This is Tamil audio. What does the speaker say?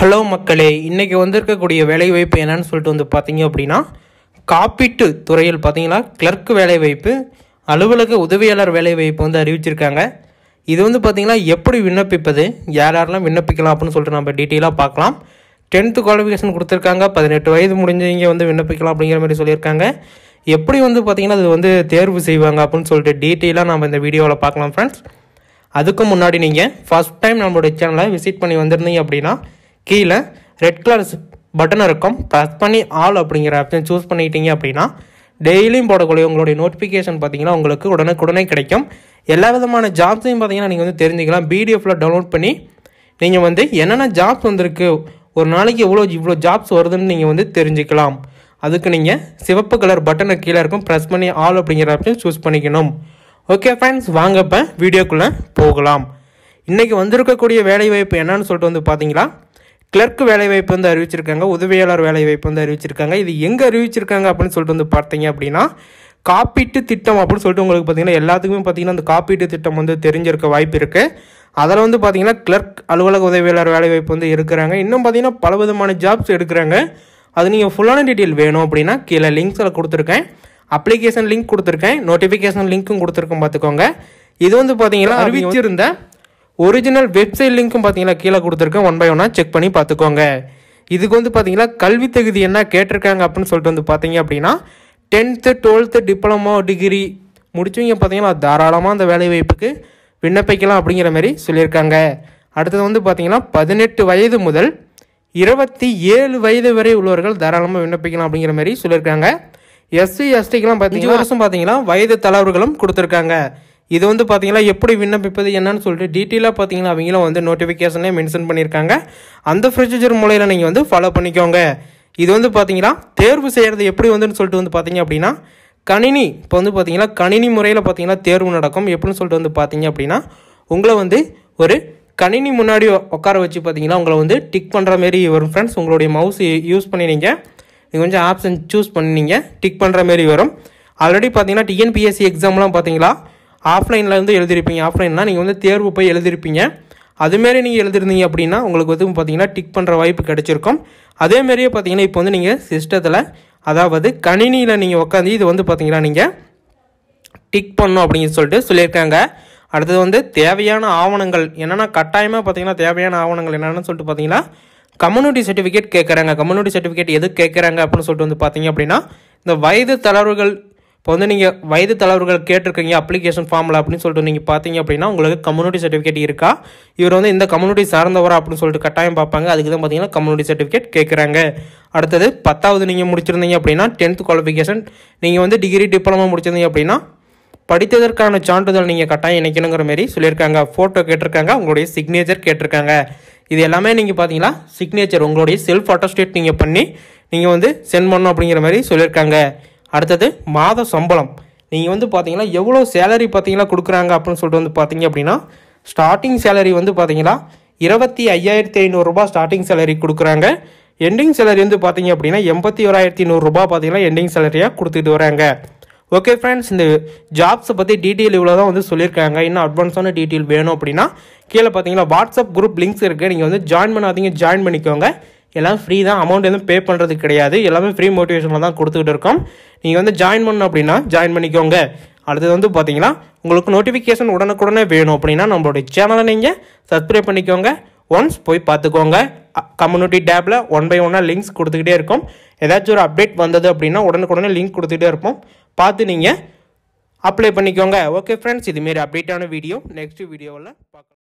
ஹலோ மக்களே இன்றைக்கி வந்திருக்கக்கூடிய வேலைவாய்ப்பு என்னன்னு சொல்லிட்டு வந்து பார்த்தீங்க அப்படின்னா காப்பீட்டு துறையில் பார்த்தீங்கன்னா கிளர்க் வேலைவாய்ப்பு அலுவலக உதவியாளர் வேலைவாய்ப்பு வந்து அறிவிச்சிருக்காங்க இது வந்து பார்த்திங்கன்னா எப்படி விண்ணப்பிப்பது யார் யாரெல்லாம் விண்ணப்பிக்கலாம் அப்படின்னு சொல்லிட்டு நம்ம டீட்டெயிலாக பார்க்கலாம் டென்த்து குவாலிஃபிகேஷன் கொடுத்துருக்காங்க பதினெட்டு வயது முடிஞ்சவங்க வந்து விண்ணப்பிக்கலாம் அப்படிங்கிற மாதிரி சொல்லியிருக்காங்க எப்படி வந்து பார்த்தீங்கன்னா அது வந்து தேர்வு செய்வாங்க அப்படின்னு சொல்லிட்டு டீட்டெயிலாக நம்ம இந்த வீடியோவில் பார்க்கலாம் ஃப்ரெண்ட்ஸ் அதுக்கு முன்னாடி நீங்கள் ஃபஸ்ட் டைம் நம்மளுடைய சேனலை விசிட் பண்ணி வந்திருந்தீங்க அப்படின்னா கீழே ரெட் கலர் பட்டன் இருக்கும் ப்ரெஸ் பண்ணி ஆல் அப்படிங்கிற ஆப்ஷன் சூஸ் பண்ணிட்டீங்க அப்படின்னா டெய்லியும் போடக்கூடிய உங்களுடைய நோட்டிஃபிகேஷன் பார்த்தீங்கன்னா உங்களுக்கு உடனுக்குடனே கிடைக்கும் எல்லா விதமான ஜாப்ஸையும் பார்த்தீங்கன்னா நீங்கள் வந்து தெரிஞ்சுக்கலாம் பிடிஎஃபில் டவுன்லோட் பண்ணி நீங்கள் வந்து என்னென்ன ஜாப்ஸ் வந்திருக்கு ஒரு நாளைக்கு எவ்வளோ இவ்வளோ ஜாப்ஸ் வருதுன்னு நீங்கள் வந்து தெரிஞ்சுக்கலாம் அதுக்கு நீங்கள் சிவப்பு கலர் பட்டனை கீழே இருக்கும் ப்ரெஸ் பண்ணி ஆல் அப்படிங்கிற ஆப்ஷன் சூஸ் பண்ணிக்கணும் ஓகே ஃப்ரெண்ட்ஸ் வாங்கப்போ வீடியோக்குள்ளே போகலாம் இன்றைக்கி வந்திருக்கக்கூடிய வேலைவாய்ப்பு என்னன்னு சொல்லிட்டு வந்து பார்த்தீங்களா கிளர்க் வேலைவாய்ப்பு வந்து அறிவிச்சிருக்காங்க உதவியாளர் வேலைவாய்ப்பு வந்து அறிவிச்சிருக்காங்க இது எங்கே அறிவிச்சிருக்காங்க அப்படின்னு சொல்லிட்டு வந்து பார்த்தீங்க அப்படின்னா காப்பீட்டு திட்டம் அப்படின்னு சொல்லிட்டு உங்களுக்கு பார்த்தீங்கன்னா எல்லாத்துக்குமே பார்த்தீங்கன்னா அந்த காப்பீட்டு திட்டம் வந்து தெரிஞ்சிருக்க வாய்ப்பு இருக்குது அதில் வந்து பார்த்தீங்கன்னா கிளர்க் அலுவலக உதவியாளர் வேலைவாய்ப்பு வந்து இருக்கிறாங்க இன்னும் பார்த்தீங்கன்னா பல விதமான ஜாப்ஸ் எடுக்கிறாங்க அது நீங்கள் ஃபுல்லான டீட்டெயில் வேணும் அப்படின்னா கீழே லிங்க்ஸில் கொடுத்துருக்கேன் அப்ளிகேஷன் லிங்க் கொடுத்துருக்கேன் நோட்டிஃபிகேஷன் லிங்க்கும் கொடுத்துருக்கேன் பார்த்துக்கோங்க இது வந்து பார்த்தீங்கன்னா அறிவிச்சிருந்த ஒரிஜினல் வெப்சைட் லிங்க்கும் பார்த்தீங்கன்னா கீழே கொடுத்துருக்கேன் ஒன் பை ஒன்னாக செக் பண்ணி பார்த்துக்கோங்க இதுக்கு வந்து பார்த்தீங்கன்னா கல்வி தகுதி என்ன கேட்டிருக்காங்க அப்படின்னு சொல்லிட்டு வந்து பார்த்தீங்க அப்படின்னா டென்த்து டுவெல்த்து டிப்ளமோ டிகிரி முடிச்சவங்க பார்த்தீங்கன்னா தாராளமாக அந்த வேலை வாய்ப்புக்கு விண்ணப்பிக்கலாம் அப்படிங்கிற மாதிரி சொல்லியிருக்காங்க அடுத்தது வந்து பார்த்தீங்கன்னா பதினெட்டு வயது முதல் இருபத்தி ஏழு வயது வரை உள்ளவர்கள் தாராளமாக விண்ணப்பிக்கலாம் அப்படிங்கிற மாதிரி சொல்லியிருக்காங்க எஸ்சி எஸ்டிக்கெலாம் பார்த்தீங்கன்னா வருஷம் பார்த்தீங்கன்னா வயது தளர்வுகளும் கொடுத்துருக்காங்க இது வந்து பார்த்தீங்கன்னா எப்படி விண்ணப்பிப்பது என்னன்னு சொல்லிட்டு டீட்டெயிலாக பார்த்தீங்கன்னா அவங்களும் வந்து நோட்டிஃபிகேஷனே மென்ஷன் பண்ணியிருக்காங்க அந்த ப்ரொசீஜர் மூலையில் நீங்கள் வந்து ஃபாலோ பண்ணிக்கோங்க இது வந்து பார்த்தீங்கன்னா தேர்வு செய்கிறது எப்படி வந்துன்னு சொல்லிட்டு வந்து பார்த்தீங்க அப்படின்னா கணினி இப்போ வந்து பார்த்தீங்கன்னா கணினி முறையில் பார்த்தீங்கன்னா தேர்வு நடக்கும் எப்படின்னு சொல்லிட்டு வந்து பார்த்தீங்க அப்படின்னா உங்களை வந்து ஒரு கணினி முன்னாடி உட்கார வச்சு பார்த்தீங்கன்னா உங்களை வந்து டிக் பண்ணுற மாரி வரும் ஃப்ரெண்ட்ஸ் உங்களுடைய மவுஸ் யூஸ் பண்ணினீங்க நீங்கள் கொஞ்சம் ஆப்ஷன் சூஸ் பண்ணினீங்க டிக் பண்ணுற மாரி வரும் ஆல்ரெடி பார்த்தீங்கன்னா டிஎன்பிஎஸ்சி எக்ஸாம்லாம் பார்த்தீங்களா ஆஃப்லைனில் வந்து எழுதியிருப்பீங்க ஆஃப்லைன்னா நீங்கள் வந்து தேர்வு போய் எழுதியிருப்பீங்க அதுமாரி நீங்கள் எழுதிருந்தீங்க அப்படின்னா உங்களுக்கு வந்து பார்த்தீங்கன்னா டிக் பண்ணுற வாய்ப்பு கிடச்சிருக்கும் அதேமாரியே பார்த்தீங்கன்னா இப்போ வந்து நீங்கள் சிஸ்டத்தில் அதாவது கணினியில் நீங்கள் உட்காந்து இது வந்து பார்த்தீங்கன்னா நீங்கள் டிக் பண்ணும் அப்படின்னு சொல்லிட்டு சொல்லியிருக்காங்க அடுத்தது வந்து தேவையான ஆவணங்கள் என்னென்னா கட்டாயமாக பார்த்தீங்கன்னா தேவையான ஆவணங்கள் என்னென்னு சொல்லிட்டு பார்த்தீங்கன்னா கம்யூனிட்டி சர்டிஃபிகேட் கேட்குறாங்க கம்யூனிட்டி சர்டிஃபிகேட் எது கேட்குறாங்க அப்படின்னு சொல்லிட்டு வந்து பார்த்தீங்க அப்படின்னா இந்த வயது தளர்வுகள் இப்போ வந்து நீங்கள் வயது தலைவர்கள் கேட்டிருக்கீங்க அப்ளிகேஷன் ஃபார்மில் அப்படின்னு சொல்லிட்டு நீங்கள் பார்த்தீங்க அப்படின்னா உங்களுக்கு கம்யூனிட்டி சர்டிஃபிகேட் இருக்கா இவர் வந்து இந்த கம்யூனிட்டி சார்ந்தவரா அப்படின்னு சொல்லிட்டு கட்டாயம் பார்ப்பாங்க அதுக்கு தான் பார்த்தீங்கன்னா கம்யூனிட்டி சர்டிஃபிகேட் கேட்குறாங்க அடுத்தது பத்தாவது நீங்கள் முடிச்சிருந்தீங்க அப்படின்னா டென்த் குவாலிஃபிகேஷன் நீங்கள் வந்து டிகிரி டிப்ளமோ முடிச்சிருந்தீங்க அப்படின்னா படித்ததற்கான சான்றிதழ் நீங்கள் கட்டாயம் இணைக்கணுங்கிற மாரி சொல்லியிருக்காங்க ஃபோட்டோ கேட்டிருக்காங்க உங்களுடைய சிக்னேச்சர் கேட்டிருக்காங்க இது எல்லாமே நீங்கள் பார்த்தீங்கன்னா சிக்னேச்சர் உங்களுடைய செல்ஃப் அட்டஸ்டேட் நீங்கள் பண்ணி நீங்கள் வந்து சென்ட் பண்ணணும் அப்படிங்கிற மாதிரி சொல்லியிருக்காங்க அடுத்தது மாத சம்பளம் நீங்கள் வந்து பார்த்தீங்கன்னா எவ்வளோ சேலரி பார்த்தீங்கன்னா கொடுக்குறாங்க அப்படின்னு சொல்லிட்டு வந்து பார்த்தீங்க அப்படின்னா ஸ்டார்டிங் சேலரி வந்து பார்த்தீங்கன்னா இருபத்தி ஐயாயிரத்தி ஐநூறுரூபா ஸ்டார்டிங் சேலரி கொடுக்குறாங்க எண்டிங் சேலரி வந்து பார்த்தீங்க அப்படின்னா எண்பத்தி ஓராயிரத்தி நூறுரூபா பார்த்தீங்கன்னா எண்டிங் சேலரியாக கொடுத்துட்டு வராங்க ஓகே ஃப்ரெண்ட்ஸ் இந்த ஜாப்ஸை பற்றி டீட்டெயில் இவ்வளோ தான் வந்து சொல்லியிருக்காங்க இன்னும் அட்வான்ஸான டீட்டெயில் வேணும் அப்படின்னா கீழே பார்த்தீங்கன்னா வாட்ஸ்அப் குரூப் லிங்க்ஸ் இருக்குது நீங்கள் வந்து ஜாயின் பண்ணாதீங்க ஜாயின் பண்ணிக்கோங்க எல்லாம் ஃப்ரீ தான் அமௌண்ட் எதுவும் பே பண்ணுறது கிடையாது எல்லாமே ஃப்ரீ மோட்டிவேஷனில் தான் கொடுத்துக்கிட்டு இருக்கோம் நீங்கள் வந்து ஜாயின் பண்ணணும் அப்படின்னா ஜாயின் பண்ணிக்கோங்க அடுத்தது வந்து பார்த்தீங்கன்னா உங்களுக்கு நோட்டிஃபிகேஷன் உடனுக்குடனே வேணும் அப்படின்னா நம்மளுடைய சேனலை நீங்கள் சப்ஸ்கிரைப் பண்ணிக்கோங்க ஒன்ஸ் போய் பார்த்துக்கோங்க கம்யூனிட்டி டேப்பில் ஒன் பை ஒன்னாக லிங்க்ஸ் கொடுத்துக்கிட்டே இருக்கும் ஏதாச்சும் ஒரு அப்டேட் வந்தது அப்படின்னா உடனுக்குடனே லிங்க் கொடுத்துக்கிட்டே இருப்போம் பார்த்து நீங்கள் அப்ளை பண்ணிக்கோங்க ஓகே ஃப்ரெண்ட்ஸ் இதுமாரி அப்டேட்டான வீடியோ நெக்ஸ்ட் வீடியோவில் பார்க்கலாம்